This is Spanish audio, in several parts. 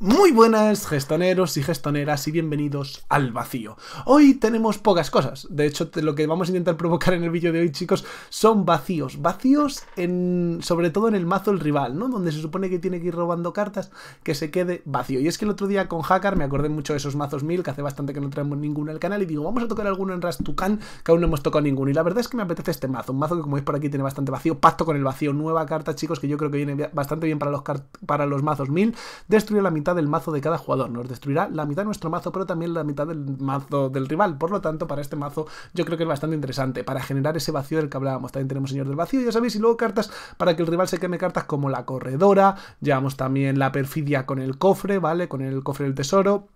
Muy buenas gestoneros y gestoneras y bienvenidos al vacío. Hoy tenemos pocas cosas, de hecho lo que vamos a intentar provocar en el vídeo de hoy chicos son vacíos, vacíos en, sobre todo en el mazo el rival, ¿no? Donde se supone que tiene que ir robando cartas que se quede vacío. Y es que el otro día con Hacker me acordé mucho de esos mazos 1000 que hace bastante que no traemos ninguno al canal y digo vamos a tocar alguno en Rastucan que aún no hemos tocado ninguno y la verdad es que me apetece este mazo, un mazo que como veis por aquí tiene bastante vacío, pacto con el vacío, nueva carta chicos que yo creo que viene bastante bien para los, para los mazos 1000, destruye la mitad del mazo de cada jugador. Nos destruirá la mitad de nuestro mazo, pero también la mitad del mazo del rival. Por lo tanto, para este mazo yo creo que es bastante interesante. Para generar ese vacío del que hablábamos, también tenemos Señor del Vacío, ya sabéis, y luego cartas para que el rival se queme cartas como la corredora. Llevamos también la perfidia con el cofre, ¿vale? Con el cofre del tesoro.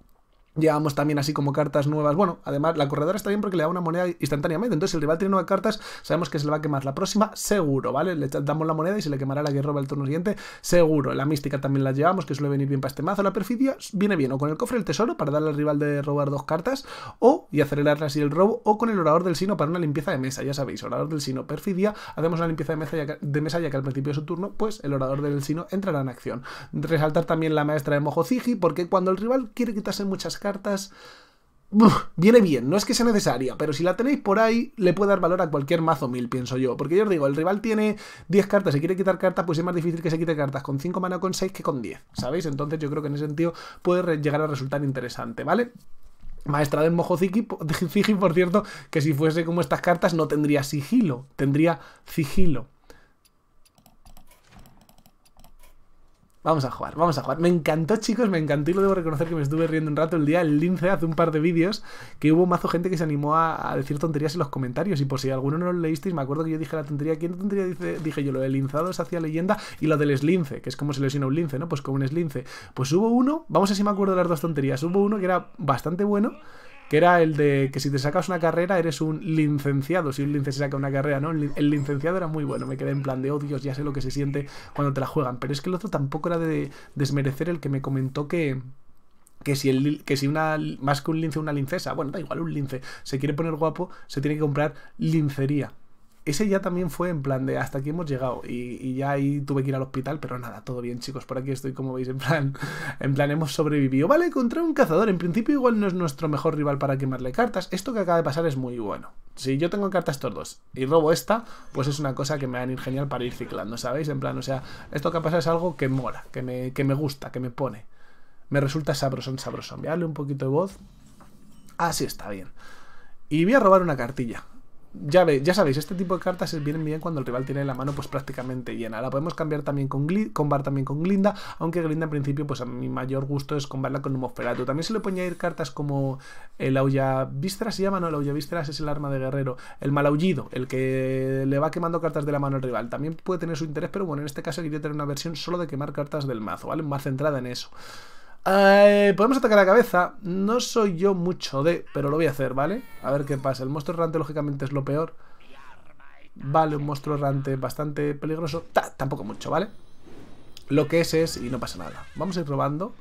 Llevamos también así como cartas nuevas. Bueno, además la corredora está bien porque le da una moneda instantáneamente. Entonces, si el rival tiene nueve cartas, sabemos que se le va a quemar la próxima, seguro, ¿vale? Le damos la moneda y se le quemará la que roba el turno siguiente, seguro. La mística también la llevamos, que suele venir bien para este mazo. La perfidia viene bien, o con el cofre del tesoro para darle al rival de robar dos cartas, o y acelerar así el robo, o con el orador del sino para una limpieza de mesa. Ya sabéis, orador del sino, perfidia, hacemos una limpieza de mesa, ya que, de mesa ya que al principio de su turno, pues el orador del sino entrará en acción. Resaltar también la maestra de Mojo Ziji, porque cuando el rival quiere quitarse muchas cartas viene bien, no es que sea necesaria, pero si la tenéis por ahí, le puede dar valor a cualquier mazo mil, pienso yo. Porque yo os digo, el rival tiene 10 cartas y quiere quitar cartas, pues es más difícil que se quite cartas con 5 mana con 6 que con 10, ¿sabéis? Entonces yo creo que en ese sentido puede llegar a resultar interesante, ¿vale? maestra del mojo ziggy, por cierto, que si fuese como estas cartas no tendría sigilo, tendría sigilo. Vamos a jugar, vamos a jugar. Me encantó, chicos, me encantó y lo debo reconocer que me estuve riendo un rato el día el lince hace un par de vídeos que hubo mazo gente que se animó a, decir tonterías en los comentarios y por si alguno no lo leísteis, me acuerdo que yo dije la tontería, ¿quién tontería dice? Dije yo, lo del linzado se hacía leyenda y lo del slince que es como se lesiona un lince, ¿no? Pues con un slince Pues hubo uno, vamos a ver si me acuerdo de las dos tonterías, hubo uno que era bastante bueno que era el de que si te sacas una carrera eres un licenciado, si un se saca una carrera, ¿no? El licenciado era muy bueno, me quedé en plan de, odios, oh, ya sé lo que se siente cuando te la juegan, pero es que el otro tampoco era de desmerecer el que me comentó que que si, el, que si una, más que un lince, una lincesa, bueno, da igual, un lince, se quiere poner guapo, se tiene que comprar lincería ese ya también fue en plan de hasta aquí hemos llegado y, ya ahí tuve que ir al hospital, pero nada, todo bien chicos, por aquí estoy como veis, en plan, en plan hemos sobrevivido. Vale, contra un cazador, en principio igual no es nuestro mejor rival para quemarle cartas, esto que acaba de pasar es muy bueno. Si yo tengo cartas estos y robo esta, pues es una cosa que me van a ir genial para ir ciclando, ¿sabéis? En plan, o sea, esto que ha pasado es algo que mola, que me, que me gusta, que me pone. Me resulta sabrosón, sabrosón. Voy a darle un poquito de voz. Así está bien. Y voy a robar una cartilla ya, ve, ya sabéis, este tipo de cartas vienen bien cuando el rival tiene la mano pues prácticamente llena. La podemos cambiar también con combar también con Glinda, aunque Glinda en principio pues a mi mayor gusto es combarla con un Humoferato. También se le pueden ir cartas como el Aulla Vistras, se llama, no, el Aulla Vistras es el arma de guerrero, el mal aullido, el que le va quemando cartas de la mano al rival. También puede tener su interés, pero bueno, en este caso quería tener una versión solo de quemar cartas del mazo, ¿vale? Más centrada en eso. Eh, podemos atacar la cabeza. No soy yo mucho de, pero lo voy a hacer, ¿vale? A ver qué pasa. El monstruo errante, lógicamente, es lo peor. Vale, un monstruo errante bastante peligroso. tampoco mucho, ¿vale? Lo que es es y no pasa nada. Vamos a ir probando.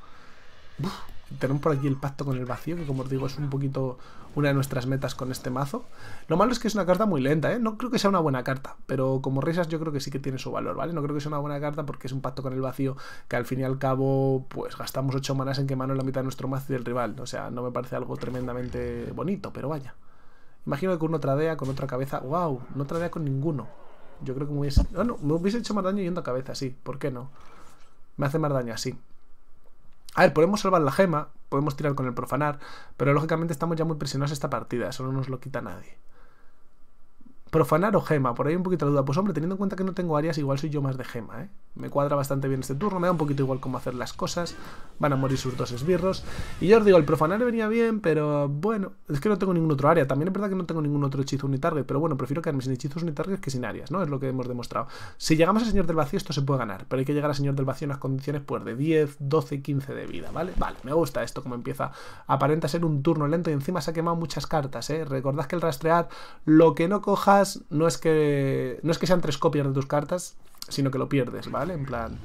Tenemos por aquí el pacto con el vacío, que como os digo es un poquito una de nuestras metas con este mazo. Lo malo es que es una carta muy lenta, ¿eh? No creo que sea una buena carta, pero como risas yo creo que sí que tiene su valor, ¿vale? No creo que sea una buena carta porque es un pacto con el vacío que al fin y al cabo, pues gastamos 8 manas en quemarnos la mitad de nuestro mazo y del rival. O sea, no me parece algo tremendamente bonito, pero vaya. Imagino que con otra tradea, con otra cabeza... ¡Wow! No tradea con ninguno. Yo creo que me hubiese... me hubiese hecho más daño yendo a cabeza, sí. ¿Por qué no? Me hace más daño así. A ver, podemos salvar la gema, podemos tirar con el profanar, pero lógicamente estamos ya muy presionados esta partida, eso no nos lo quita nadie. Profanar o gema, por ahí un poquito de duda. Pues hombre, teniendo en cuenta que no tengo áreas, igual soy yo más de gema, ¿eh? Me cuadra bastante bien este turno, me da un poquito igual cómo hacer las cosas. Van a morir sus dos esbirros. Y yo os digo, el profanar venía bien, pero bueno, es que no tengo ningún otro área. También es verdad que no tengo ningún otro hechizo ni pero bueno, prefiero quedarme sin hechizos ni que sin áreas, ¿no? Es lo que hemos demostrado. Si llegamos a Señor del Vacío, esto se puede ganar, pero hay que llegar a Señor del Vacío en las condiciones pues de 10, 12, 15 de vida, ¿vale? Vale, me gusta esto como empieza. Aparenta ser un turno lento y encima se ha quemado muchas cartas, ¿eh? Recordad que el rastrear, lo que no coja no es que no es que sean tres copias de tus cartas, sino que lo pierdes, ¿vale? En plan,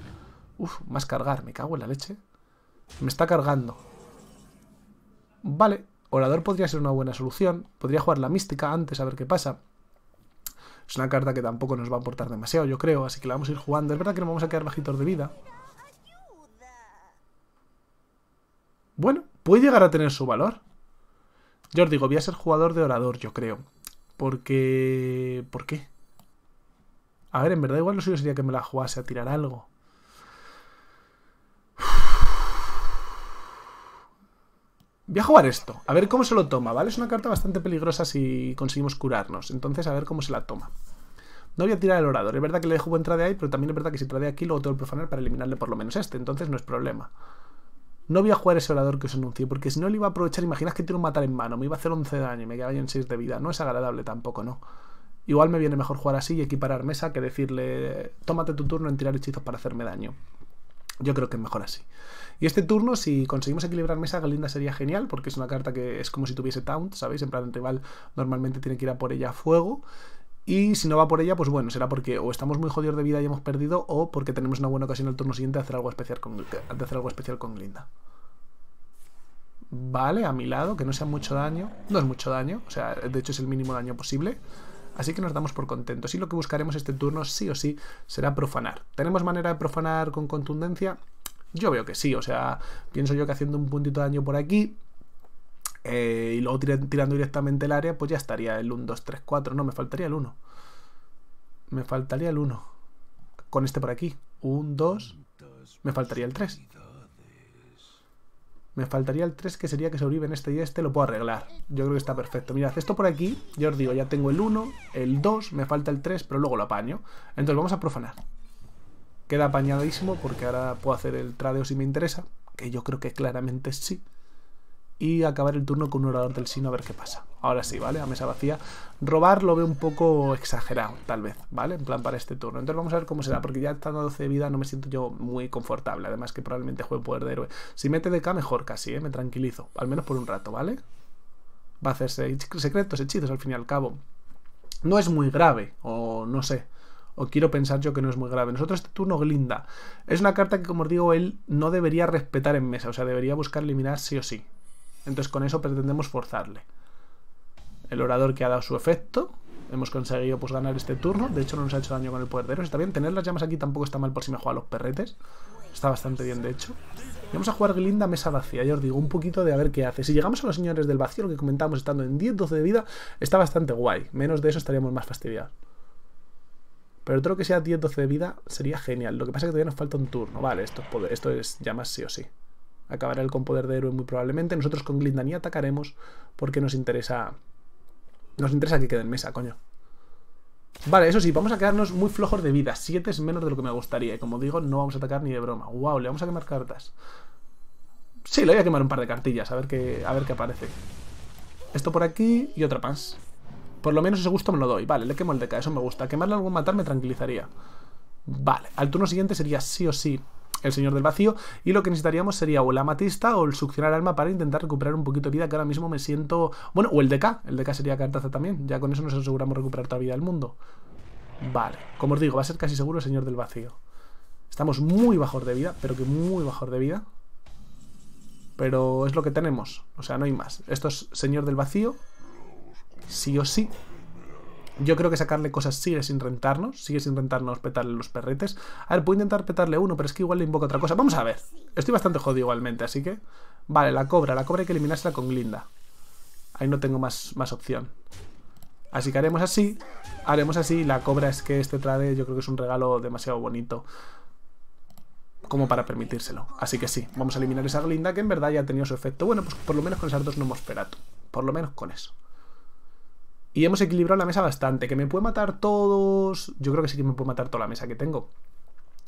uf, más cargar, me cago en la leche. Me está cargando. Vale, Orador podría ser una buena solución. Podría jugar la mística antes a ver qué pasa. Es una carta que tampoco nos va a aportar demasiado, yo creo, así que la vamos a ir jugando. Es verdad que nos vamos a quedar bajitos de vida. Bueno, puede llegar a tener su valor. Yo os digo, voy a ser jugador de orador, yo creo. Porque... ¿Por qué? A ver, en verdad igual lo suyo sería que me la jugase a tirar algo. Voy a jugar esto, a ver cómo se lo toma, ¿vale? Es una carta bastante peligrosa si conseguimos curarnos. Entonces, a ver cómo se la toma. No voy a tirar el orador. Es verdad que le dejo entrada de ahí, pero también es verdad que si trae aquí luego tengo el profanar para eliminarle por lo menos este. Entonces no es problema. No voy a jugar ese orador que os anuncio, porque si no le iba a aprovechar, imaginas que tiene un matar en mano, me iba a hacer 11 daño y me quedaba en 6 de vida. No es agradable tampoco, ¿no? Igual me viene mejor jugar así y equiparar mesa que decirle, tómate tu turno en tirar hechizos para hacerme daño. Yo creo que es mejor así. Y este turno, si conseguimos equilibrar mesa, Galinda sería genial, porque es una carta que es como si tuviese taunt, ¿sabéis? En plan, el rival normalmente tiene que ir a por ella a fuego. Y si no va por ella, pues bueno, será porque o estamos muy jodidos de vida y hemos perdido, o porque tenemos una buena ocasión el turno siguiente de hacer algo especial con, de hacer algo especial con Glinda. Vale, a mi lado, que no sea mucho daño. No es mucho daño, o sea, de hecho es el mínimo daño posible. Así que nos damos por contentos. Y lo que buscaremos este turno, sí o sí, será profanar. ¿Tenemos manera de profanar con contundencia? Yo veo que sí, o sea, pienso yo que haciendo un puntito de daño por aquí, eh, y luego tirando directamente el área, pues ya estaría el 1, 2, 3, 4. No, me faltaría el 1. Me faltaría el 1. Con este por aquí. 1, 2. Me faltaría el 3. Me faltaría el 3, que sería que sobreviven este y este. Lo puedo arreglar. Yo creo que está perfecto. Mirad, esto por aquí, yo os digo, ya tengo el 1, el 2, me falta el 3, pero luego lo apaño. Entonces vamos a profanar. Queda apañadísimo porque ahora puedo hacer el tradeo si me interesa, que yo creo que claramente sí y acabar el turno con un orador del sino a ver qué pasa. Ahora sí, ¿vale? A mesa vacía. Robar lo veo un poco exagerado, tal vez, ¿vale? En plan para este turno. Entonces vamos a ver cómo será, porque ya estando a 12 de vida no me siento yo muy confortable. Además que probablemente juegue poder de héroe. Si mete de K mejor casi, ¿eh? Me tranquilizo. Al menos por un rato, ¿vale? Va a hacerse secretos, hechizos al fin y al cabo. No es muy grave, o no sé o quiero pensar yo que no es muy grave. Nosotros este turno Glinda. Es una carta que, como os digo, él no debería respetar en mesa, o sea, debería buscar eliminar sí o sí. Entonces con eso pretendemos forzarle. El orador que ha dado su efecto. Hemos conseguido pues ganar este turno. De hecho no nos ha hecho daño con el poder Está bien. Tener las llamas aquí tampoco está mal por si me juega a los perretes. Está bastante bien de hecho. vamos a jugar Glinda Mesa Vacía. Ya os digo, un poquito de a ver qué hace. Si llegamos a los señores del vacío, lo que comentamos estando en 10-12 de vida, está bastante guay. Menos de eso estaríamos más fastidiados. Pero otro que sea 10-12 de vida sería genial. Lo que pasa es que todavía nos falta un turno. Vale, esto esto es llamas sí o sí acabará el con poder de héroe muy probablemente. Nosotros con Glindani atacaremos porque nos interesa... Nos interesa que quede en mesa, coño. Vale, eso sí, vamos a quedarnos muy flojos de vida. siete es menos de lo que me gustaría. Y como digo, no vamos a atacar ni de broma. Wow, le vamos a quemar cartas. Sí, le voy a quemar un par de cartillas, a ver qué, a ver qué aparece. Esto por aquí y otra pans. Por lo menos ese gusto me lo doy. Vale, le quemo el deca, eso me gusta. Quemarle algún matar me tranquilizaría. Vale, al turno siguiente sería sí o sí el señor del vacío. Y lo que necesitaríamos sería o el amatista o el succionar alma para intentar recuperar un poquito de vida que ahora mismo me siento... Bueno, o el K, El de K sería cartaza también. Ya con eso nos aseguramos recuperar toda vida del mundo. Vale. Como os digo, va a ser casi seguro el señor del vacío. Estamos muy bajos de vida, pero que muy bajos de vida. Pero es lo que tenemos. O sea, no hay más. Esto es señor del vacío. Sí o sí. Yo creo que sacarle cosas sigue sin rentarnos, sigue sin rentarnos petarle los perretes. A ver, puedo intentar petarle uno, pero es que igual le invoca otra cosa. Vamos a ver. Estoy bastante jodido igualmente, así que... Vale, la cobra. La cobra hay que eliminársela con Glinda. Ahí no tengo más, más opción. Así que haremos así. Haremos así. La cobra es que este trade yo creo que es un regalo demasiado bonito como para permitírselo. Así que sí, vamos a eliminar esa glinda que en verdad ya ha tenido su efecto. Bueno, pues por lo menos con esas dos no hemos esperado. Por lo menos con eso. Y hemos equilibrado la mesa bastante. ¿Que me puede matar todos? Yo creo que sí que me puede matar toda la mesa que tengo.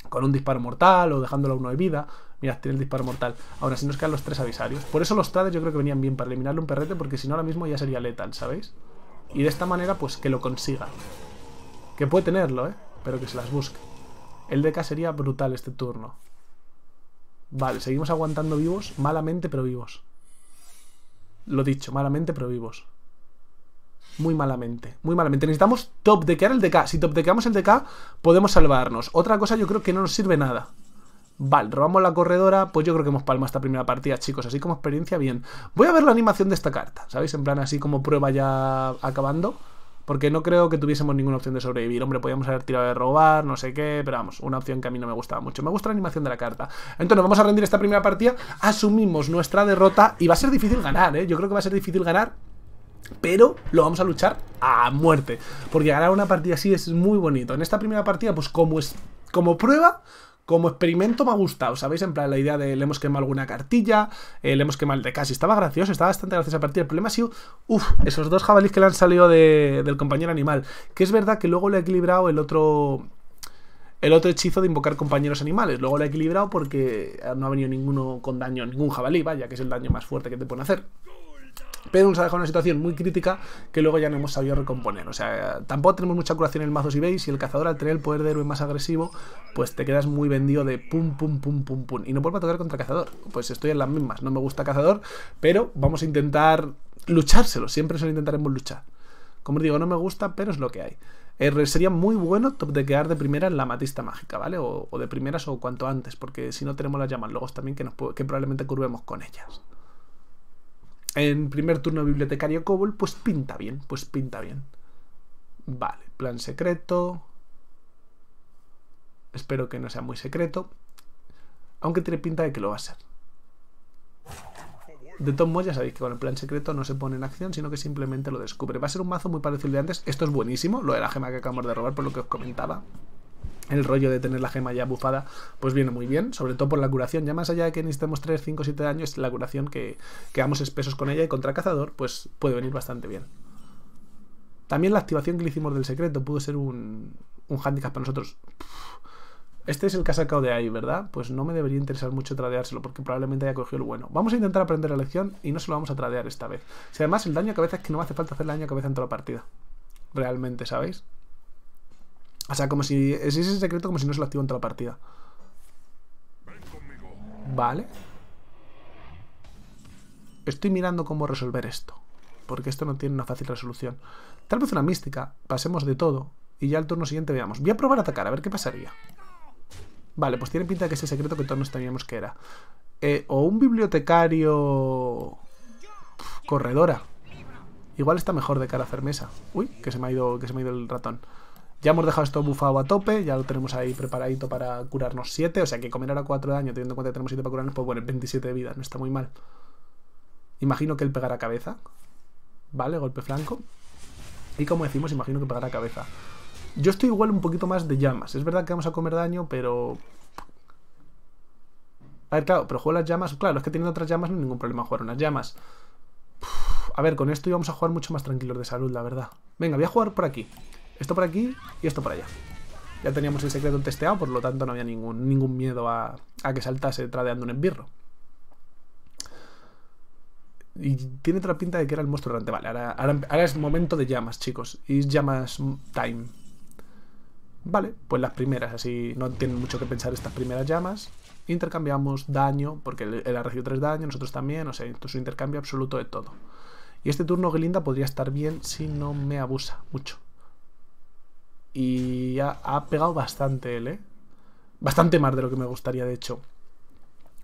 Con un disparo mortal o dejándolo a uno de vida. Mira, tiene el disparo mortal. Ahora sí nos quedan los tres avisarios. Por eso los trades yo creo que venían bien para eliminarle un perrete, porque si no ahora mismo ya sería letal, ¿sabéis? Y de esta manera, pues que lo consiga. Que puede tenerlo, ¿eh? Pero que se las busque. El DK sería brutal este turno. Vale, seguimos aguantando vivos. Malamente, pero vivos. Lo dicho, malamente, pero vivos muy malamente, muy malamente. Necesitamos top dequear el DK. Si top dequeamos el DK, podemos salvarnos. Otra cosa yo creo que no nos sirve nada. Vale, robamos la corredora, pues yo creo que hemos palma esta primera partida, chicos, así como experiencia, bien. Voy a ver la animación de esta carta, ¿sabéis? En plan, así como prueba ya acabando, porque no creo que tuviésemos ninguna opción de sobrevivir. Hombre, podíamos haber tirado de robar, no sé qué, pero vamos, una opción que a mí no me gustaba mucho. Me gusta la animación de la carta. Entonces, vamos a rendir esta primera partida, asumimos nuestra derrota y va a ser difícil ganar, ¿eh? Yo creo que va a ser difícil ganar, pero lo vamos a luchar a muerte. Porque ganar una partida así es muy bonito. En esta primera partida, pues como, es, como prueba, como experimento me ha gustado, ¿sabéis? En plan, la idea de le hemos quemado alguna cartilla, eh, le hemos quemado el de casi. Estaba gracioso, estaba bastante graciosa a partida. El problema ha sido, uff, esos dos jabalíes que le han salido del compañero animal. Que es verdad que luego le ha equilibrado el otro... El otro hechizo de invocar compañeros animales. Luego lo ha equilibrado porque no ha venido ninguno con daño, ningún jabalí, vaya, que es el daño más fuerte que te pueden hacer. Pero nos ha dejado una situación muy crítica que luego ya no hemos sabido recomponer. O sea, tampoco tenemos mucha curación en el mazo si veis. Y el cazador al tener el poder de héroe más agresivo, pues te quedas muy vendido de pum, pum, pum, pum, pum. Y no vuelvo a tocar contra cazador. Pues estoy en las mismas. No me gusta cazador, pero vamos a intentar luchárselo. Siempre se lo intentaremos luchar. Como os digo, no me gusta, pero es lo que hay. Eh, sería muy bueno top de quedar de primera en la matista mágica, ¿vale? O, de primeras o cuanto antes, porque si no tenemos las llamas luego también que, nos, que probablemente curvemos con ellas. En primer turno bibliotecario Cobol, pues pinta bien, pues pinta bien. Vale, plan secreto. Espero que no sea muy secreto. Aunque tiene pinta de que lo va a ser. De Tom modos ya sabéis que con el plan secreto no se pone en acción, sino que simplemente lo descubre. Va a ser un mazo muy parecido al de antes. Esto es buenísimo, lo de la gema que acabamos de robar, por lo que os comentaba el rollo de tener la gema ya bufada, pues viene muy bien, sobre todo por la curación. Ya más allá de que necesitemos 3, 5, 7 daños, la curación que quedamos espesos con ella y contra cazador, pues puede venir bastante bien. También la activación que le hicimos del secreto pudo ser un, un handicap para nosotros. Este es el que ha sacado de ahí, ¿verdad? Pues no me debería interesar mucho tradeárselo porque probablemente haya cogido el bueno. Vamos a intentar aprender la lección y no se lo vamos a tradear esta vez. Si además el daño a cabeza es que no hace falta hacer daño a cabeza en toda la partida. Realmente, ¿sabéis? O sea, como si es ese secreto como si no se lo en toda la partida. Vale. Estoy mirando cómo resolver esto. Porque esto no tiene una fácil resolución. Tal vez una mística. Pasemos de todo. Y ya al turno siguiente veamos. Voy a probar a atacar, a ver qué pasaría. Vale, pues tiene pinta que ese secreto que todos nos teníamos que era. Eh, o un bibliotecario... corredora. Igual está mejor de cara a hacer mesa. Uy, que se me ha ido, que se me ha ido el ratón. Ya hemos dejado esto bufado a tope, ya lo tenemos ahí preparadito para curarnos 7, o sea que comer ahora 4 de daño, teniendo en cuenta que tenemos 7 para curarnos, pues bueno, 27 de vida, no está muy mal. Imagino que él pegará cabeza, ¿vale? Golpe flanco. Y como decimos, imagino que pegará cabeza. Yo estoy igual un poquito más de llamas. Es verdad que vamos a comer daño, pero... A ver, claro, pero juego las llamas... Claro, es que teniendo otras llamas no hay ningún problema jugar unas llamas. a ver, con esto íbamos a jugar mucho más tranquilos de salud, la verdad. Venga, voy a jugar por aquí. Esto por aquí y esto por allá. Ya teníamos el secreto testeado, por lo tanto no había ningún, ningún miedo a, que saltase tradeando un enbirro. Y tiene otra pinta de que era el monstruo durante. Vale, ahora, es momento de llamas, chicos. Y llamas time. Vale, pues las primeras, así no tienen mucho que pensar estas primeras llamas. Intercambiamos daño, porque él ha recibido tres daños, nosotros también. O sea, esto es un intercambio absoluto de todo. Y este turno Glinda podría estar bien si no me abusa mucho. Y ha, pegado bastante él, ¿eh? Bastante más de lo que me gustaría, de hecho.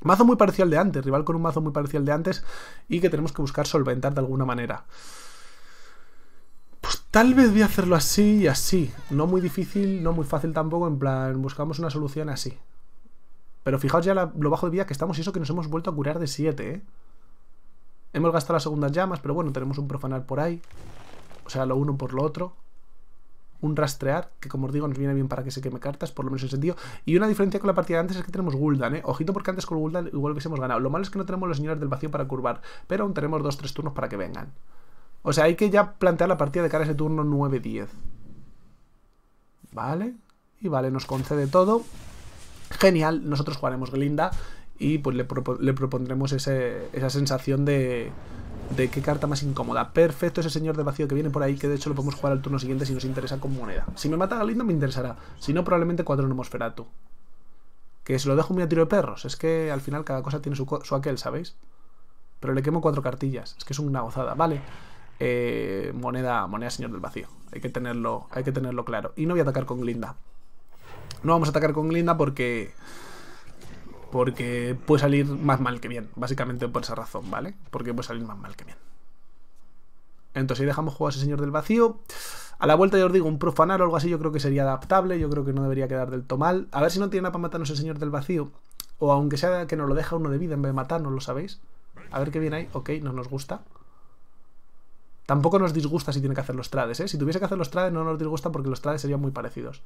Mazo muy parcial de antes, rival con un mazo muy parcial de antes y que tenemos que buscar solventar de alguna manera. Pues tal vez voy a hacerlo así y así. No muy difícil, no muy fácil tampoco, en plan, buscamos una solución así. Pero fijaos ya lo bajo de vida que estamos y eso que nos hemos vuelto a curar de 7, ¿eh? Hemos gastado las segundas llamas, pero bueno, tenemos un profanar por ahí. O sea, lo uno por lo otro un rastrear, que como os digo nos viene bien para que se queme cartas, por lo menos en sentido. Y una diferencia con la partida de antes es que tenemos Guldan, ¿eh? Ojito porque antes con Guldan igual hubiésemos ganado. Lo malo es que no tenemos los señores del vacío para curvar, pero aún tenemos dos tres turnos para que vengan. O sea, hay que ya plantear la partida de cara a ese turno 9-10. Vale. Y vale, nos concede todo. Genial, nosotros jugaremos Glinda y pues le, propondremos esa sensación de de qué carta más incómoda. Perfecto ese señor del vacío que viene por ahí, que de hecho lo podemos jugar al turno siguiente si nos interesa con moneda. Si me mata linda me interesará, si no probablemente cuadro tú Que se lo dejo muy a tiro de perros, es que al final cada cosa tiene su, aquel, ¿sabéis? Pero le quemo cuatro cartillas, es que es una gozada, vale. Eh, moneda, moneda señor del vacío, hay que, tenerlo, hay que tenerlo claro. Y no voy a atacar con Glinda. No vamos a atacar con Glinda porque porque puede salir más mal que bien, básicamente por esa razón, ¿vale? Porque puede salir más mal que bien. Entonces, si dejamos jugar ese señor del vacío, a la vuelta yo os digo, un profanar o algo así yo creo que sería adaptable, yo creo que no debería quedar del todo mal. A ver si no tiene nada para matarnos el señor del vacío, o aunque sea que nos lo deja uno de vida en vez de matarnos, ¿lo sabéis? A ver qué viene ahí, ok, no nos gusta. Tampoco nos disgusta si tiene que hacer los trades, ¿eh? Si tuviese que hacer los trades no nos disgusta porque los trades serían muy parecidos.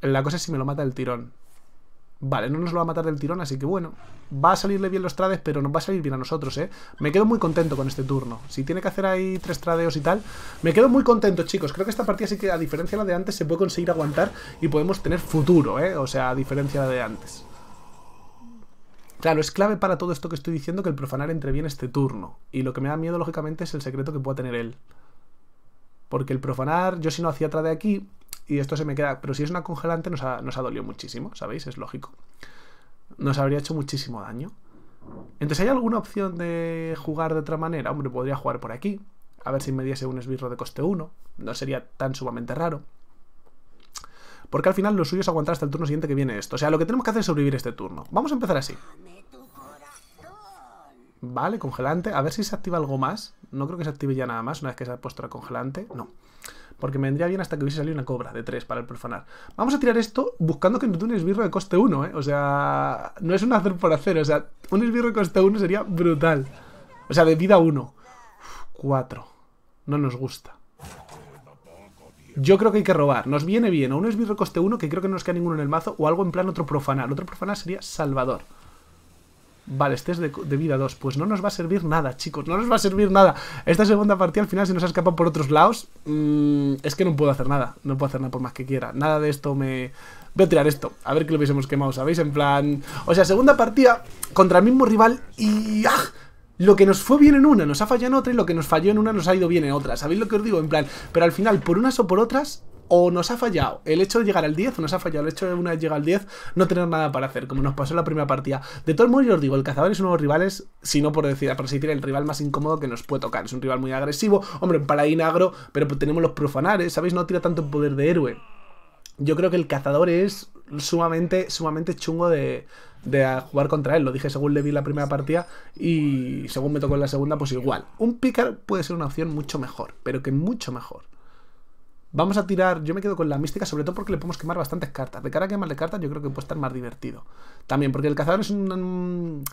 La cosa es si me lo mata el tirón. Vale, no nos lo va a matar del tirón, así que bueno. Va a salirle bien los trades, pero nos va a salir bien a nosotros, ¿eh? Me quedo muy contento con este turno. Si tiene que hacer ahí tres tradeos y tal, me quedo muy contento, chicos. Creo que esta partida sí que, a diferencia de la de antes, se puede conseguir aguantar y podemos tener futuro, ¿eh? O sea, a diferencia de la de antes. Claro, es clave para todo esto que estoy diciendo que el profanar entre bien este turno. Y lo que me da miedo, lógicamente, es el secreto que pueda tener él. Porque el profanar, yo si no hacía trade aquí, y esto se me queda. Pero si es una congelante, nos ha, nos dolido muchísimo, ¿sabéis? Es lógico. Nos habría hecho muchísimo daño. Entonces, ¿hay alguna opción de jugar de otra manera? Hombre, podría jugar por aquí. A ver si me diese un esbirro de coste 1. No sería tan sumamente raro. Porque al final lo suyo es aguantar hasta el turno siguiente que viene esto. O sea, lo que tenemos que hacer es sobrevivir este turno. Vamos a empezar así. Vale, congelante. A ver si se activa algo más. No creo que se active ya nada más una vez que se ha puesto la congelante. No porque me vendría bien hasta que hubiese salido una cobra de 3 para el profanar. Vamos a tirar esto buscando que nos dé un esbirro de coste 1, ¿eh? O sea, no es un hacer por hacer, o sea, un esbirro de coste 1 sería brutal. O sea, de vida 1. 4. No nos gusta. Yo creo que hay que robar. Nos viene bien o un esbirro de coste 1, que creo que no nos queda ninguno en el mazo, o algo en plan otro profanar. Otro profanar sería Salvador. Vale, este es de, vida 2. Pues no nos va a servir nada, chicos. No nos va a servir nada. Esta segunda partida al final se nos ha escapado por otros lados. Mm, es que no puedo hacer nada. No puedo hacer nada por más que quiera. Nada de esto me... Voy a tirar esto. A ver que lo hubiésemos quemado, ¿sabéis? En plan... O sea, segunda partida contra el mismo rival y... ¡Ah! lo que nos fue bien en una nos ha fallado en otra y lo que nos falló en una nos ha ido bien en otra. ¿Sabéis lo que os digo? En plan, pero al final, por unas o por otras, o nos ha fallado. El hecho de llegar al 10 o nos ha fallado. El hecho de una vez llegar al 10 no tener nada para hacer, como nos pasó en la primera partida. De todos modos, yo os digo, el cazador es uno de los rivales, si no por decir, por decir, el rival más incómodo que nos puede tocar. Es un rival muy agresivo. Hombre, para paladín agro, pero pues tenemos los profanares, ¿sabéis? No tira tanto poder de héroe. Yo creo que el cazador es sumamente, sumamente chungo de, jugar contra él. Lo dije según le vi la primera partida y según me tocó en la segunda, pues igual. Un pícaro puede ser una opción mucho mejor, pero que mucho mejor. Vamos a tirar, yo me quedo con la mística, sobre todo porque le podemos quemar bastantes cartas. De cara a quemarle cartas, yo creo que puede estar más divertido. También, porque el cazador es un...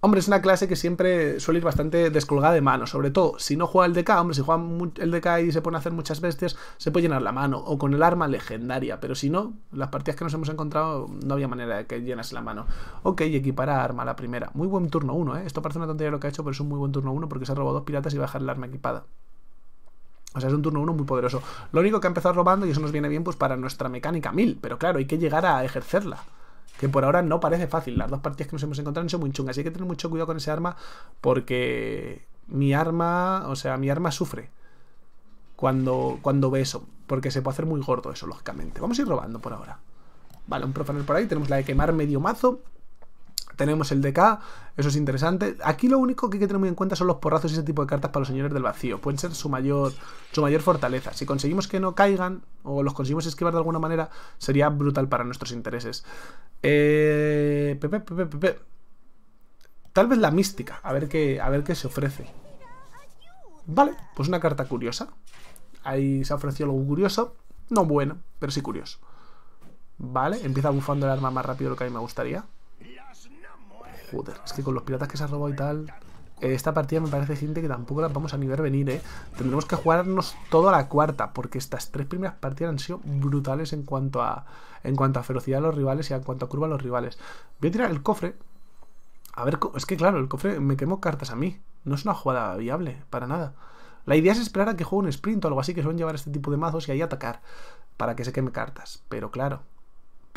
hombre, es una clase que siempre suele ir bastante descolgada de mano. Sobre todo, si no juega el DK, hombre, si juega el DK y se pone a hacer muchas bestias, se puede llenar la mano. O con el arma legendaria. Pero si no, las partidas que nos hemos encontrado, no había manera de que llenase la mano. Ok, equipar arma la primera. Muy buen turno 1, ¿eh? Esto parece una tontería lo que ha hecho, pero es un muy buen turno 1 porque se ha robado dos piratas y va a dejar el arma equipada. O sea, es un turno 1 muy poderoso. Lo único que ha empezado robando, y eso nos viene bien, pues para nuestra mecánica 1000. Pero claro, hay que llegar a ejercerla. Que por ahora no parece fácil. Las dos partidas que nos hemos encontrado son muy chungas. Y hay que tener mucho cuidado con ese arma. Porque mi arma. O sea, mi arma sufre. Cuando, cuando ve eso. Porque se puede hacer muy gordo eso, lógicamente. Vamos a ir robando por ahora. Vale, un profaner por ahí. Tenemos la de quemar medio mazo. Tenemos el DK, eso es interesante. Aquí lo único que hay que tener muy en cuenta son los porrazos y ese tipo de cartas para los señores del vacío. Pueden ser su mayor, su mayor fortaleza. Si conseguimos que no caigan o los conseguimos esquivar de alguna manera, sería brutal para nuestros intereses. Eh, pepe, pepe, pepe. Tal vez la mística, a ver qué, a ver qué se ofrece. Vale, pues una carta curiosa. Ahí se ha ofrecido algo curioso. No bueno, pero sí curioso. Vale, empieza bufando el arma más rápido de lo que a mí me gustaría. Joder, es que con los piratas que se ha robado y tal... Eh, esta partida me parece, gente, que tampoco la vamos a ni ver venir, ¿eh? Tendremos que jugarnos toda la cuarta, porque estas tres primeras partidas han sido brutales en cuanto a en cuanto a ferocidad a los rivales y en cuanto a curva a los rivales. Voy a tirar el cofre. A ver, es que claro, el cofre me quemo cartas a mí. No es una jugada viable, para nada. La idea es esperar a que juegue un sprint o algo así, que suelen llevar este tipo de mazos y ahí atacar, para que se queme cartas. Pero claro,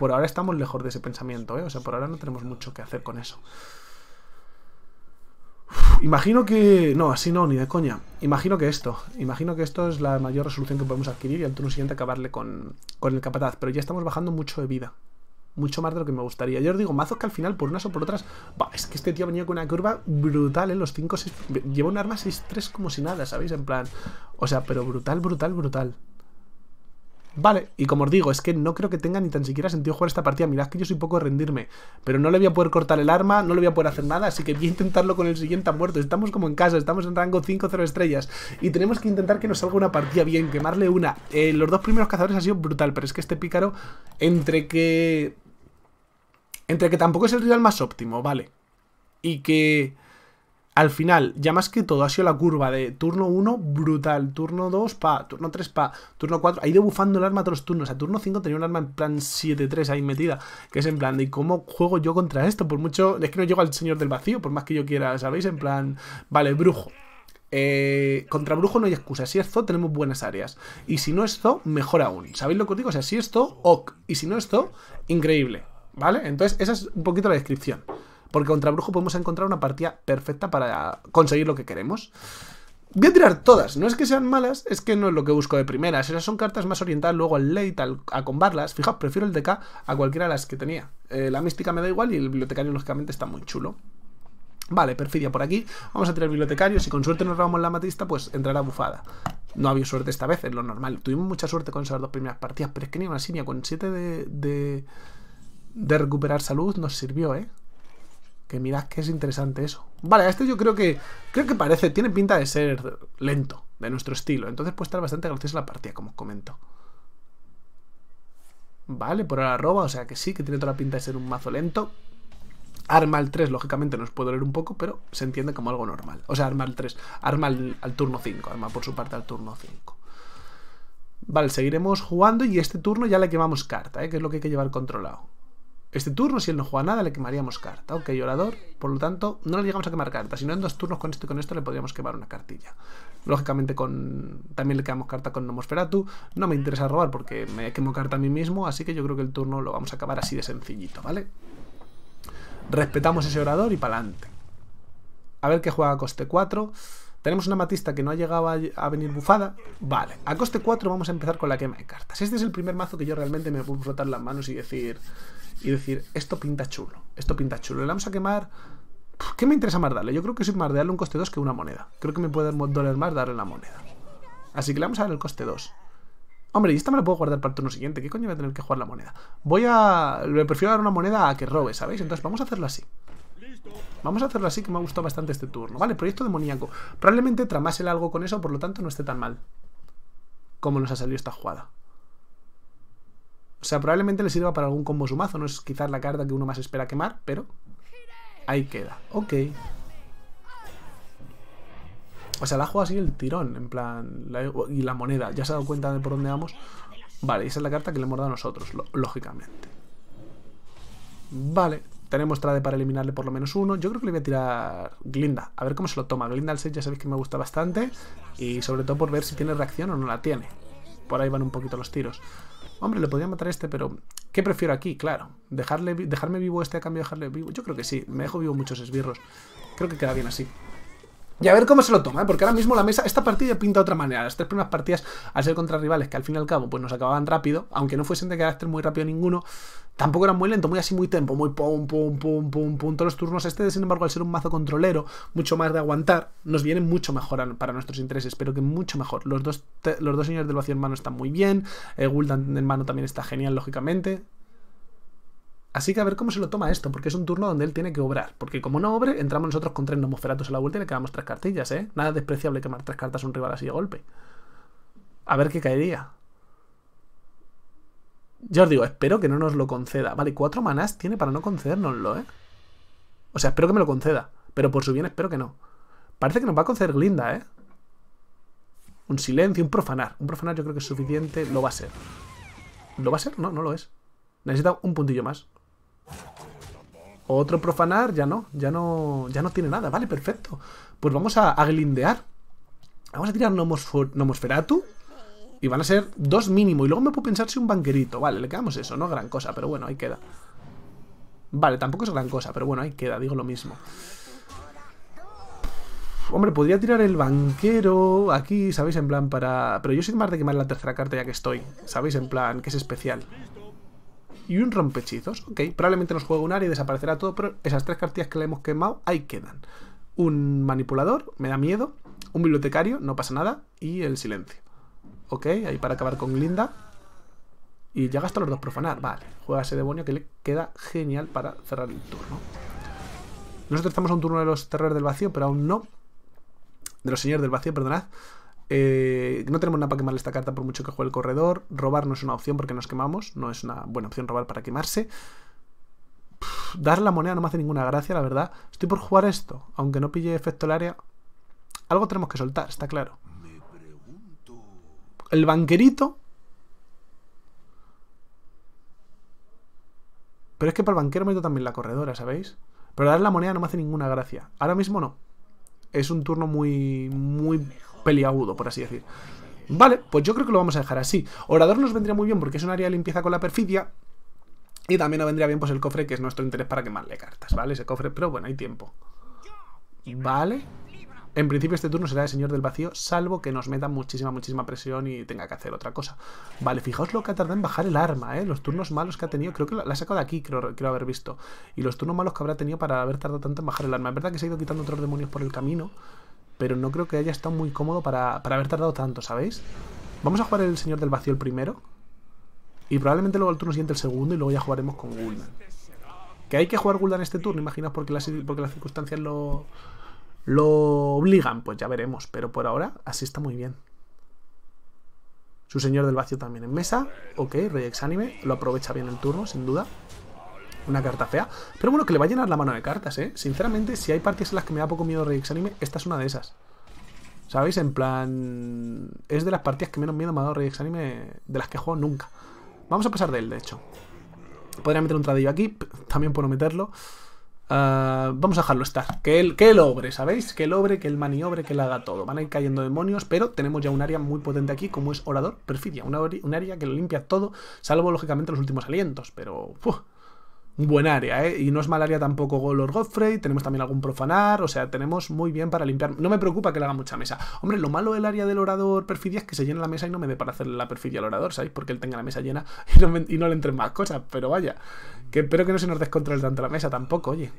por ahora estamos lejos de ese pensamiento, ¿eh? O sea, por ahora no tenemos mucho que hacer con eso. imagino que... No, así no, ni de coña. Imagino que esto. Imagino que esto es la mayor resolución que podemos adquirir y al turno siguiente acabarle con, el capataz. Pero ya estamos bajando mucho de vida mucho más de lo que me gustaría. Yo os digo, mazo, que al final, por unas o por otras, es que este tío ha venido con una curva brutal, ¿eh? Los 5, 6. Lleva un arma 6-3 como si nada, ¿sabéis? En plan, o sea, pero brutal, brutal, brutal. Vale, y como os digo, es que no creo que tenga ni tan siquiera sentido jugar esta partida. Mirad que yo soy poco de rendirme, pero no le voy a poder cortar el arma, no le voy a poder hacer nada, así que voy a intentarlo con el siguiente a muerto. Estamos como en casa, estamos en rango 5-0 estrellas y tenemos que intentar que nos salga una partida bien, quemarle una. Eh, los dos primeros cazadores ha sido brutal, pero es que este pícaro, entre que... Entre que tampoco es el rival más óptimo, vale, y que al final, ya más que todo, ha sido la curva de turno 1, brutal, turno 2, pa, turno 3, pa, turno 4. Ha ido bufando el arma a todos los turnos. A turno 5 tenía un arma en plan 7-3 ahí metida, que es en plan ¿y ¿cómo juego yo contra esto? Por mucho, es que no llego al señor del vacío, por más que yo quiera, ¿sabéis? En plan, vale, brujo. Eh, contra Brujo no hay excusa. Si es Zo, tenemos buenas áreas. Y si no es Zo, mejor aún. ¿Sabéis lo que os digo? O sea, si es ok. Y si no es increíble. ¿Vale? Entonces, esa es un poquito la descripción. Porque contra Brujo podemos encontrar una partida perfecta para conseguir lo que queremos. Voy a tirar todas, no es que sean malas, es que no es lo que busco de primeras. Esas son cartas más orientadas luego al late, a combarlas. Fijaos, prefiero el DK a cualquiera de las que tenía. Eh, la mística me da igual y el bibliotecario, lógicamente, está muy chulo. Vale, perfidia por aquí. Vamos a tirar bibliotecario. Si con suerte nos robamos la matista, pues entrará bufada. No había habido suerte esta vez, es lo normal. Tuvimos mucha suerte con esas dos primeras partidas, pero es que ni una con 7 de, de recuperar salud nos sirvió, ¿eh? Que mirad que es interesante eso. Vale, este yo creo que creo que parece, tiene pinta de ser lento, de nuestro estilo. Entonces puede estar bastante graciosa la partida, como os comento. Vale, por ahora roba, o sea que sí, que tiene toda la pinta de ser un mazo lento. Arma al 3, lógicamente nos puede doler un poco, pero se entiende como algo normal. O sea, arma al 3, arma al, turno 5, arma por su parte al turno 5. Vale, seguiremos jugando y este turno ya le quemamos carta, ¿eh? que es lo que hay que llevar controlado este turno, si él no juega nada, le quemaríamos carta. Ok, orador. Por lo tanto, no le llegamos a quemar carta. si no en dos turnos con esto y con esto le podríamos quemar una cartilla. Lógicamente, con también le quemamos carta con Nomosferatu. No me interesa robar porque me quemo carta a mí mismo. Así que yo creo que el turno lo vamos a acabar así de sencillito, ¿vale? Respetamos ese orador y para adelante. A ver qué juega coste 4. Tenemos una matista que no ha llegado a, venir bufada. Vale, a coste 4 vamos a empezar con la quema de cartas. Este es el primer mazo que yo realmente me puedo frotar las manos y decir, y decir, esto pinta chulo, esto pinta chulo. Le vamos a quemar... ¿Qué me interesa más darle? Yo creo que soy más de darle un coste 2 que una moneda. Creo que me puede doler más darle la moneda. Así que le vamos a dar el coste 2. Hombre, y esta me la puedo guardar para el turno siguiente. ¿Qué coño voy a tener que jugar la moneda? Voy a... Le prefiero dar una moneda a que robe, ¿sabéis? Entonces vamos a hacerlo así. Vamos a hacerlo así, que me ha gustado bastante este turno. Vale, proyecto demoníaco. Probablemente tramase algo con eso, por lo tanto no esté tan mal. Como nos ha salido esta jugada. O sea, probablemente le sirva para algún combo sumazo. No es quizás la carta que uno más espera quemar, pero... Ahí queda. Ok. O sea, la jugado así el tirón, en plan... y la moneda. ¿Ya se ha dado cuenta de por dónde vamos? Vale, esa es la carta que le hemos dado a nosotros, lógicamente. Vale. Tenemos trade para eliminarle por lo menos uno. Yo creo que le voy a tirar Glinda, a ver cómo se lo toma. Glinda al 6 ya sabéis que me gusta bastante y sobre todo por ver si tiene reacción o no la tiene. Por ahí van un poquito los tiros. Hombre, le podría matar a este, pero ¿qué prefiero aquí? Claro, dejarle, dejarme vivo este a cambio de dejarle vivo. Yo creo que sí, me dejo vivo muchos esbirros. Creo que queda bien así. Y a ver cómo se lo toma, ¿eh? porque ahora mismo la mesa, esta partida pinta de otra manera. Las tres primeras partidas, al ser contra rivales que al fin y al cabo pues nos acababan rápido, aunque no fuesen de carácter muy rápido ninguno, tampoco eran muy lentos, muy así, muy tempo, muy pum, pum, pum, pum, pum, todos los turnos. Este, sin embargo, al ser un mazo controlero, mucho más de aguantar, nos viene mucho mejor para nuestros intereses, pero que mucho mejor. Los dos, los dos señores del vacío en mano están muy bien, el eh, Guldan en mano también está genial, lógicamente. Así que a ver cómo se lo toma esto, porque es un turno donde él tiene que obrar. Porque como no obre, entramos nosotros con tres nomosferatos a la vuelta y le quedamos tres cartillas, ¿eh? Nada despreciable quemar tres cartas a un rival así de golpe. A ver qué caería. Ya os digo, espero que no nos lo conceda. Vale, cuatro manás tiene para no concedérnoslo, ¿eh? O sea, espero que me lo conceda. Pero por su bien espero que no. Parece que nos va a conceder Glinda, ¿eh? Un silencio, un profanar. Un profanar yo creo que es suficiente. Lo va a ser. ¿Lo va a ser? No, no lo es. Necesita un puntillo más. Otro profanar, ya no, ya no, ya no tiene nada. Vale, perfecto. Pues vamos a, glindear. Vamos a tirar Nomosferatu. Y van a ser dos mínimo. Y luego me puedo pensar si un banquerito. Vale, le quedamos eso. No gran cosa, pero bueno, ahí queda. Vale, tampoco es gran cosa, pero bueno, ahí queda. Digo lo mismo. Hombre, podría tirar el banquero aquí, ¿sabéis? En plan para... Pero yo soy más de quemar la tercera carta ya que estoy. ¿Sabéis? En plan que es especial y un rompechizos. Ok, probablemente nos juegue un área y desaparecerá todo, pero esas tres cartillas que le hemos quemado ahí quedan. Un manipulador, me da miedo. Un bibliotecario, no pasa nada. Y el silencio. Ok, ahí para acabar con Linda. Y ya gasta los dos profanar. Vale, juega ese demonio que le queda genial para cerrar el turno. Nosotros estamos a un turno de los terrores del vacío, pero aún no. De los señores del vacío, perdonad. Eh, no tenemos nada para quemarle esta carta por mucho que juegue el corredor. Robar no es una opción porque nos quemamos. No es una buena opción robar para quemarse. dar la moneda no me hace ninguna gracia, la verdad. Estoy por jugar esto. Aunque no pille efecto el área. Algo tenemos que soltar, está claro. El banquerito. Pero es que para el banquero meto también la corredora, ¿sabéis? Pero dar la moneda no me hace ninguna gracia. Ahora mismo no. Es un turno muy, muy peliagudo, por así decir. Vale, pues yo creo que lo vamos a dejar así. Orador nos vendría muy bien porque es un área de limpieza con la perfidia. Y también nos vendría bien pues el cofre, que es nuestro interés para quemarle cartas, ¿vale? Ese cofre, pero bueno, hay tiempo. Vale. En principio este turno será el Señor del Vacío, salvo que nos meta muchísima, muchísima presión y tenga que hacer otra cosa. Vale, fijaos lo que ha tardado en bajar el arma, ¿eh? Los turnos malos que ha tenido, creo que la ha sacado de aquí, creo, creo haber visto. Y los turnos malos que habrá tenido para haber tardado tanto en bajar el arma. Es verdad que se ha ido quitando otros demonios por el camino, pero no creo que haya estado muy cómodo para, haber tardado tanto, ¿sabéis? Vamos a jugar el Señor del Vacío el primero. Y probablemente luego al turno siguiente el segundo y luego ya jugaremos con Guldan. Que hay que jugar Guldan este turno, imaginaos porque las, porque las circunstancias lo, lo obligan. Pues ya veremos, pero por ahora así está muy bien. Su Señor del Vacío también en mesa. Ok, Rey Exánime. Lo aprovecha bien el turno, sin duda una carta fea. Pero bueno, que le va a llenar la mano de cartas, ¿eh? Sinceramente, si hay partidas en las que me da poco miedo rey Anime, esta es una de esas. ¿Sabéis? En plan... Es de las partidas que menos miedo me ha dado Redix Anime de las que juego nunca. Vamos a pasar de él, de hecho. Podría meter un tradillo aquí, también puedo meterlo. Ah, vamos a dejarlo estar. Que él, que él obre, ¿sabéis? Que él obre, que él maniobre, que le haga todo. Van a ir cayendo demonios, pero tenemos ya un área muy potente aquí, como es Orador Perfidia. Un área que lo limpia todo, salvo lógicamente los últimos alientos, pero buen área, ¿eh? Y no es mal área tampoco Golor Godfrey, tenemos también algún profanar, o sea, tenemos muy bien para limpiar. No me preocupa que le haga mucha mesa. Hombre, lo malo del área del orador perfidia es que se llena la mesa y no me dé para hacerle la perfidia al orador, ¿sabéis? Porque él tenga la mesa llena y no, le entren más cosas, pero vaya, que espero que no se nos descontrole tanto la mesa tampoco, oye.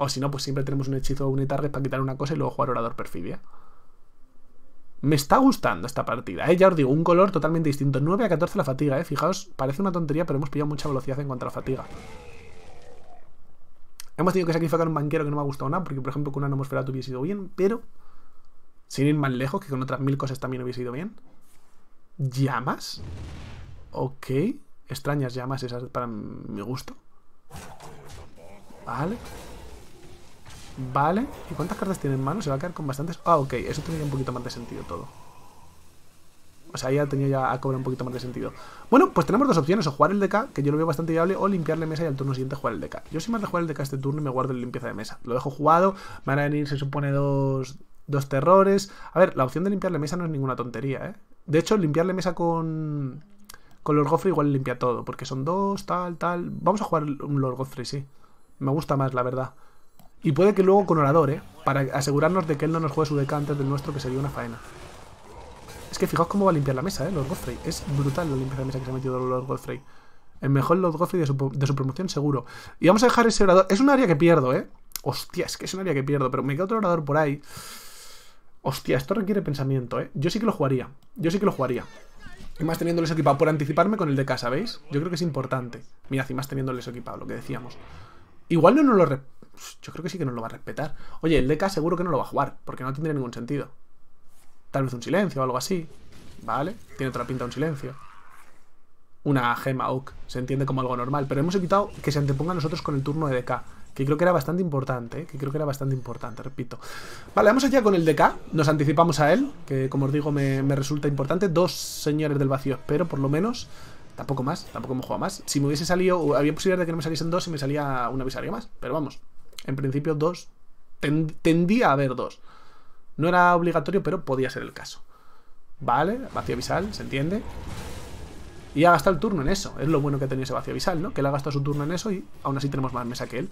O si no, pues siempre tenemos un hechizo unitario para quitar una cosa y luego jugar orador perfidia. Me está gustando esta partida, ¿eh? ya os digo, un color totalmente distinto. 9 a 14 la fatiga, ¿eh? fijaos, parece una tontería, pero hemos pillado mucha velocidad en cuanto a la fatiga. Hemos tenido que sacrificar un banquero que no me ha gustado nada, porque por ejemplo con una atmósfera hubiese sido bien, pero sin ir más lejos, que con otras mil cosas también hubiese sido bien. ¿Llamas? Ok. Extrañas llamas esas para mi gusto. Vale. Vale. ¿Y cuántas cartas tiene en mano? Se va a quedar con bastantes. Ah, ok. Eso tendría un poquito más de sentido todo. O sea, ya tenía ya a un poquito más de sentido. Bueno, pues tenemos dos opciones, o jugar el DK, que yo lo veo bastante viable, o limpiarle mesa y al turno siguiente jugar el DK. Yo si más de jugar el DK este turno y me guardo el limpieza de mesa. Lo dejo jugado, me van a venir, se supone, dos, terrores. A ver, la opción de limpiarle mesa no es ninguna tontería, ¿eh? De hecho, limpiarle mesa con, con Lord Godfrey igual limpia todo, porque son dos, tal, tal... Vamos a jugar un Lord Godfrey, sí. Me gusta más, la verdad. Y puede que luego con Orador, ¿eh? Para asegurarnos de que él no nos juegue su DK antes del nuestro, que sería una faena. Es que fijaos cómo va a limpiar la mesa, ¿eh? Lord Godfrey. Es brutal la limpieza de mesa que se ha metido Lord Godfrey. El mejor Lord Godfrey de su, promoción, seguro. Y vamos a dejar ese orador. Es un área que pierdo, ¿eh? Hostia, es que es un área que pierdo. Pero me queda otro orador por ahí. Hostia, esto requiere pensamiento, ¿eh? Yo sí que lo jugaría. Yo sí que lo jugaría. Y más teniéndoles equipado. Por anticiparme con el de casa, ¿veis? Yo creo que es importante. Mira, y más teniéndoles equipado, lo que decíamos. Igual no nos lo... Yo creo que sí que nos lo va a respetar. Oye, el DK seguro que no lo va a jugar, porque no tendría ningún sentido. Tal vez un silencio o algo así. ¿Vale? Tiene otra pinta un silencio. Una gema oak. Se entiende como algo normal. Pero hemos evitado que se anteponga a nosotros con el turno de DK. Que creo que era bastante importante, ¿eh? que creo que era bastante importante, repito. Vale, vamos allá con el DK. Nos anticipamos a él, que como os digo me, resulta importante. Dos señores del vacío, Pero por lo menos. Tampoco más, tampoco me juega más. Si me hubiese salido, había posibilidad de que no me saliesen dos y me salía un avisario más. Pero vamos, en principio dos. tendía a haber dos. No era obligatorio, pero podía ser el caso. Vale, vacío visal se entiende. Y ha gastado el turno en eso. Es lo bueno que ha tenido ese vacío visal ¿no? Que le ha gastado su turno en eso y aún así tenemos más mesa que él.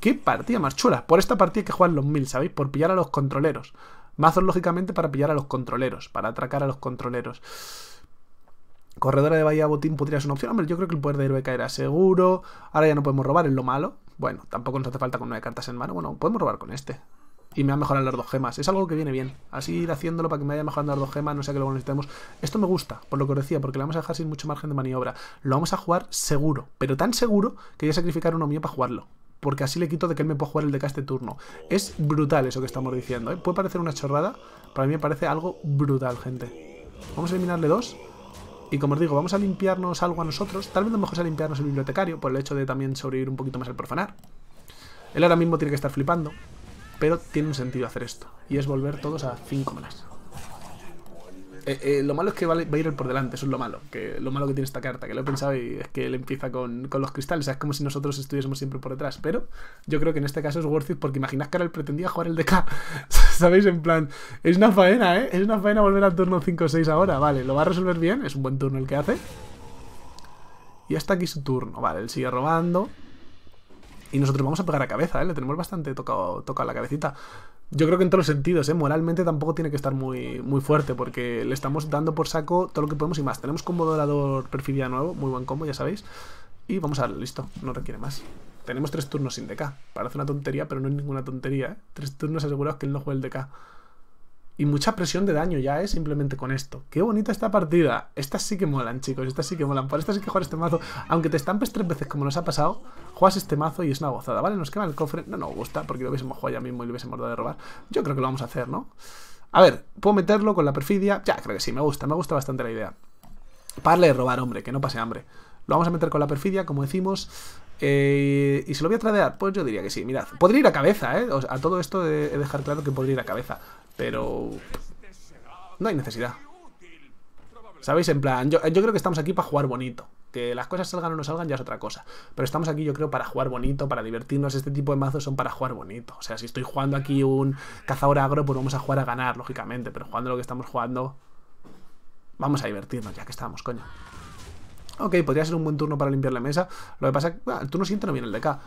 ¡Qué partida más chula! Por esta partida hay que jugar los mil, ¿sabéis? Por pillar a los controleros. Mazos, lógicamente, para pillar a los controleros. Para atracar a los controleros. Corredora de Bahía Botín podría ser una opción. Hombre, yo creo que el poder de héroe caerá seguro. Ahora ya no podemos robar, es lo malo. Bueno, tampoco nos hace falta con nueve cartas en mano. Bueno, podemos robar con este y me van mejorar las dos gemas. Es algo que viene bien. Así ir haciéndolo para que me vaya mejorando las dos gemas, no sea qué luego necesitemos. Esto me gusta, por lo que os decía, porque le vamos a dejar sin mucho margen de maniobra. Lo vamos a jugar seguro, pero tan seguro que voy a sacrificar uno mío para jugarlo. Porque así le quito de que él me pueda jugar el de este turno. Es brutal eso que estamos diciendo. ¿eh? Puede parecer una chorrada, para mí me parece algo brutal, gente. Vamos a eliminarle dos. Y como os digo, vamos a limpiarnos algo a nosotros. Tal vez lo mejor sea limpiarnos el bibliotecario, por el hecho de también sobrevivir un poquito más al profanar. Él ahora mismo tiene que estar flipando. Pero tiene un sentido hacer esto. Y es volver todos a 5 menos eh, eh, lo malo es que va, a ir el por delante, eso es lo malo. Que, lo malo que tiene esta carta, que lo he pensado y es que él empieza con, los cristales. es como si nosotros estuviésemos siempre por detrás. Pero yo creo que en este caso es worth it porque imaginad que ahora él pretendía jugar el DK. ¿Sabéis? En plan, es una faena, ¿eh? Es una faena volver al turno 5-6 ahora. Vale, lo va a resolver bien, es un buen turno el que hace. Y hasta aquí su turno. Vale, él sigue robando. Y nosotros vamos a pegar a cabeza, ¿eh? Le tenemos bastante tocado, la cabecita. Yo creo que en todos los sentidos, ¿eh? Moralmente tampoco tiene que estar muy, muy fuerte, porque le estamos dando por saco todo lo que podemos y más. Tenemos combo dorador perfidia nuevo, muy buen combo, ya sabéis. Y vamos a listo, no requiere más. Tenemos tres turnos sin DK. Parece una tontería, pero no es ninguna tontería, ¿eh? Tres turnos asegurados que él no juega el DK y mucha presión de daño ya, es ¿eh? Simplemente con esto. Qué bonita esta partida. Estas sí que molan, chicos. Estas sí que molan. Por estas sí que jugar este mazo. Aunque te estampes tres veces como nos ha pasado, juegas este mazo y es una gozada, ¿vale? Nos quema el cofre. No nos gusta porque lo hubiésemos jugado ya mismo y lo hubiésemos dado de robar. Yo creo que lo vamos a hacer, ¿no? A ver, ¿puedo meterlo con la perfidia? Ya, creo que sí. Me gusta. Me gusta bastante la idea. Parle de robar, hombre. Que no pase hambre. Lo vamos a meter con la perfidia, como decimos. Eh, ¿Y se lo voy a tradear? Pues yo diría que sí, mirad. Podría ir a cabeza, ¿eh? a todo esto he de dejar claro que podría ir a cabeza. Pero... No hay necesidad. ¿Sabéis? En plan, yo, creo que estamos aquí para jugar bonito. Que las cosas salgan o no salgan ya es otra cosa. Pero estamos aquí, yo creo, para jugar bonito, para divertirnos. Este tipo de mazos son para jugar bonito. O sea, si estoy jugando aquí un cazador agro, pues vamos a jugar a ganar, lógicamente. Pero jugando lo que estamos jugando, vamos a divertirnos, ya que estamos, coño. Ok, podría ser un buen turno para limpiar la mesa. Lo que pasa es que el turno siguiente no viene el de acá.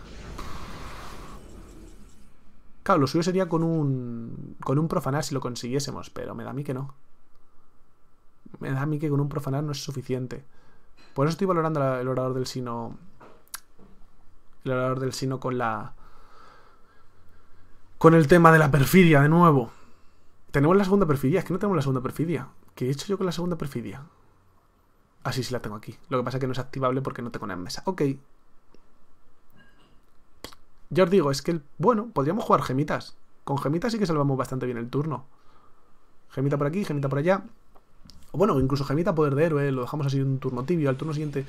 Claro, lo suyo sería con un, con un profanar si lo consiguiésemos, pero me da a mí que no. Me da a mí que con un profanar no es suficiente. Por eso estoy valorando el orador del sino. El orador del sino con la. Con el tema de la perfidia, de nuevo. Tenemos la segunda perfidia, es que no tenemos la segunda perfidia. ¿Qué he hecho yo con la segunda perfidia? Así ah, sí la tengo aquí. Lo que pasa es que no es activable porque no te pone en mesa. Ok, ya os digo, es que, el, bueno, podríamos jugar gemitas. Con gemitas sí que salvamos bastante bien el turno. Gemita por aquí, gemita por allá. O bueno, incluso gemita poder de héroe, lo dejamos así un turno tibio. Al turno siguiente...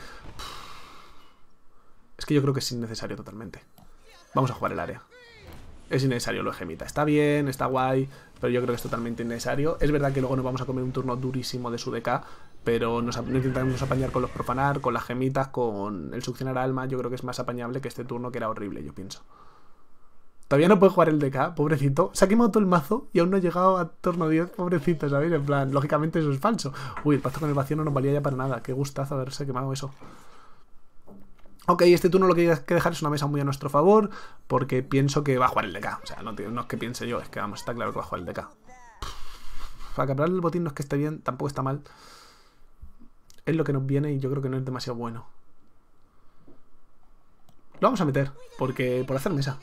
Es que yo creo que es innecesario totalmente. Vamos a jugar el área. Es innecesario lo de gemita. Está bien, está guay, pero yo creo que es totalmente innecesario. Es verdad que luego nos vamos a comer un turno durísimo de su DK, pero nos, intentamos apañar con los propanar, con las gemitas, con el succionar alma. Yo creo que es más apañable que este turno que era horrible, yo pienso. Todavía no puede jugar el DK, pobrecito. Se ha quemado todo el mazo y aún no ha llegado a turno 10, pobrecito, ¿sabéis? En plan, lógicamente eso es falso. Uy, el pacto con el vacío no nos valía ya para nada. Qué gustazo haberse quemado eso. Ok, este turno lo que hay que dejar es una mesa muy a nuestro favor, porque pienso que va a jugar el DK. O sea, no, es que piense yo, es que vamos, está claro que va a jugar el DK. Para capturar el botín no es que esté bien, tampoco está mal es lo que nos viene y yo creo que no es demasiado bueno. Lo vamos a meter, porque por hacer mesa.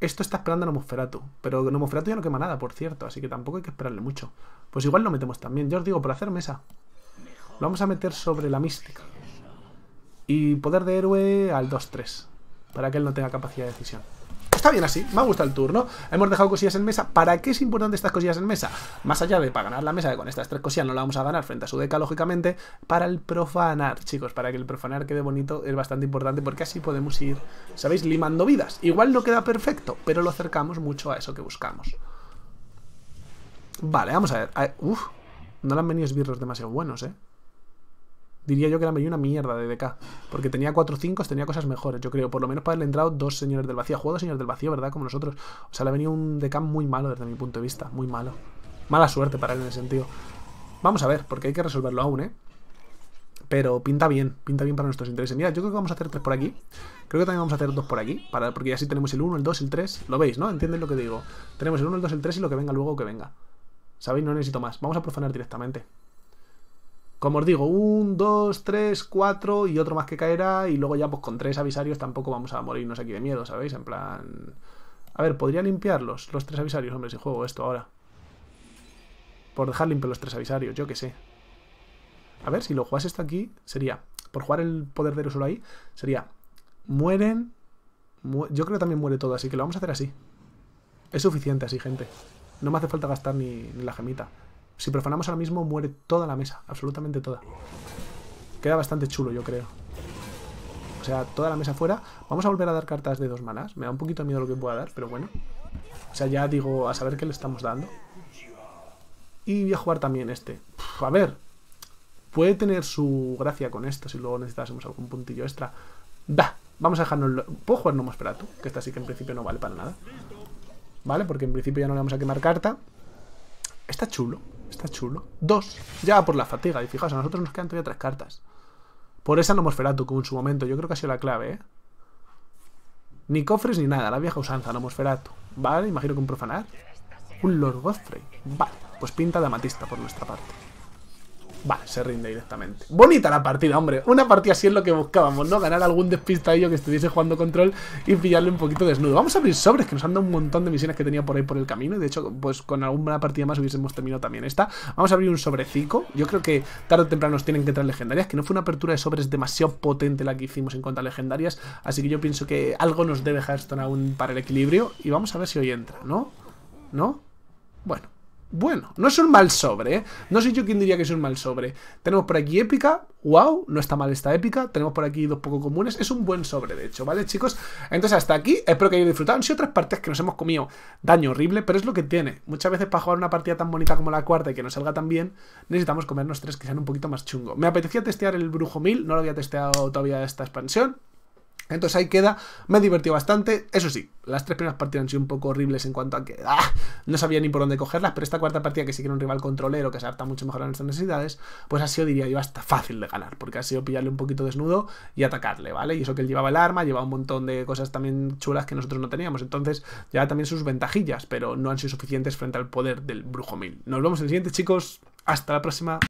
Esto está esperando a Nomosferatu, pero Nomosferatu ya no quema nada, por cierto, así que tampoco hay que esperarle mucho. Pues igual lo metemos también, yo os digo, por hacer mesa. Lo vamos a meter sobre la mística. Y poder de héroe al 2-3, para que él no tenga capacidad de decisión bien así, me ha gustado el turno. Hemos dejado cosillas en mesa. ¿Para qué es importante estas cosillas en mesa? Más allá de para ganar la mesa, que con estas tres cosillas no la vamos a ganar frente a su deca, lógicamente, para el profanar, chicos, para que el profanar quede bonito es bastante importante porque así podemos ir, ¿sabéis? Limando vidas. Igual no queda perfecto, pero lo acercamos mucho a eso que buscamos. Vale, vamos a ver. A Uf, no le han venido esbirros demasiado buenos, ¿eh? diría yo que le era venido una mierda de DK. Porque tenía 4-5, tenía cosas mejores, yo creo. Por lo menos para el entrado, dos señores del vacío. Juego dos señores del vacío, ¿verdad? Como nosotros. O sea, le ha venido un DK muy malo desde mi punto de vista. Muy malo. Mala suerte para él en ese sentido. Vamos a ver, porque hay que resolverlo aún, ¿eh? Pero pinta bien, pinta bien para nuestros intereses. Mira, yo creo que vamos a hacer tres por aquí. Creo que también vamos a hacer dos por aquí. Para, porque ya sí tenemos el 1, el 2, el 3. Lo veis, ¿no? ¿Entienden lo que digo? Tenemos el 1, el 2, el 3 y lo que venga luego que venga. ¿Sabéis? No necesito más. Vamos a profanar directamente. Como os digo, un, dos, tres, cuatro y otro más que caerá y luego ya pues con tres avisarios tampoco vamos a morirnos aquí de miedo, ¿sabéis? En plan... A ver, podría limpiarlos, los tres avisarios, hombre, si juego esto ahora. Por dejar limpios los tres avisarios, yo qué sé. A ver, si lo jugase esto aquí, sería... Por jugar el poder de solo ahí, sería... Mueren... yo creo que también muere todo, así que lo vamos a hacer así. Es suficiente así, gente. No me hace falta gastar ni la gemita. Si profanamos ahora mismo, muere toda la mesa. Absolutamente toda. Queda bastante chulo, yo creo. O sea, toda la mesa fuera. Vamos a volver a dar cartas de dos manas. Me da un poquito de miedo lo que pueda dar, pero bueno. O sea, ya digo, a saber qué le estamos dando. Y voy a jugar también este. a ver. Puede tener su gracia con esto si luego necesitásemos algún puntillo extra. Da. Vamos a dejarnos... ¿Puedo jugar Nomo tú. Que esta sí que en principio no vale para nada. ¿Vale? Porque en principio ya no le vamos a quemar carta. Está chulo. Está chulo. Dos. Ya por la fatiga. Y fijaos, a nosotros nos quedan todavía tres cartas. Por esa Nomosferatu, como en su momento. Yo creo que ha sido la clave, ¿eh? Ni cofres ni nada. La vieja usanza, Nomosferatu. Vale, imagino que un profanar. Un Lord Godfrey. Vale, pues pinta de amatista por nuestra parte. Vale, se rinde directamente. Bonita la partida, hombre. Una partida así es lo que buscábamos, ¿no? Ganar algún despistadillo que estuviese jugando control y pillarle un poquito desnudo. Vamos a abrir sobres, que nos han dado un montón de misiones que tenía por ahí por el camino. De hecho, pues con alguna partida más hubiésemos terminado también esta. Vamos a abrir un sobrecico. Yo creo que tarde o temprano nos tienen que entrar legendarias, que no fue una apertura de sobres demasiado potente la que hicimos en cuanto a legendarias. Así que yo pienso que algo nos debe esto aún para el equilibrio. Y vamos a ver si hoy entra, ¿no? ¿No? Bueno bueno. No es un mal sobre, ¿eh? No sé yo quién diría que es un mal sobre. Tenemos por aquí épica. Wow, no está mal esta épica. Tenemos por aquí dos poco comunes. Es un buen sobre, de hecho, ¿vale, chicos? Entonces, hasta aquí. Espero que hayáis disfrutado. Han otras partes que nos hemos comido daño horrible, pero es lo que tiene. Muchas veces para jugar una partida tan bonita como la cuarta y que nos salga tan bien, necesitamos comernos tres que sean un poquito más chungo. Me apetecía testear el Brujo 1000. No lo había testeado todavía esta expansión. Entonces ahí queda, me divertí bastante, eso sí, las tres primeras partidas han sido un poco horribles en cuanto a que ah, no sabía ni por dónde cogerlas, pero esta cuarta partida que sí que era un rival controlero que se adapta mucho mejor a nuestras necesidades, pues ha sido, diría yo, hasta fácil de ganar, porque ha sido pillarle un poquito desnudo y atacarle, ¿vale? Y eso que él llevaba el arma, llevaba un montón de cosas también chulas que nosotros no teníamos, entonces ya también sus ventajillas, pero no han sido suficientes frente al poder del brujo mil. Nos vemos en el siguiente, chicos, hasta la próxima.